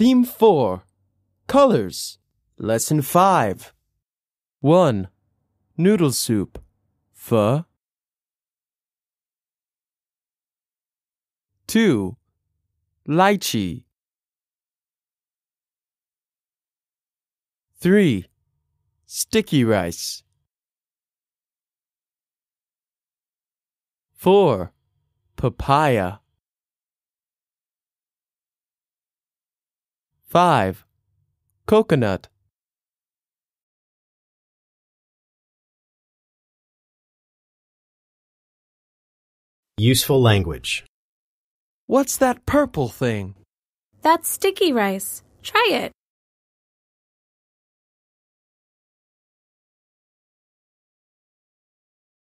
Theme 4 Colors Lesson 5 1. Noodle soup. Pho. 2. Lychee. 3. Sticky rice. 4. Papaya. 5. Coconut Useful language. What's that purple thing? That's sticky rice. Try it.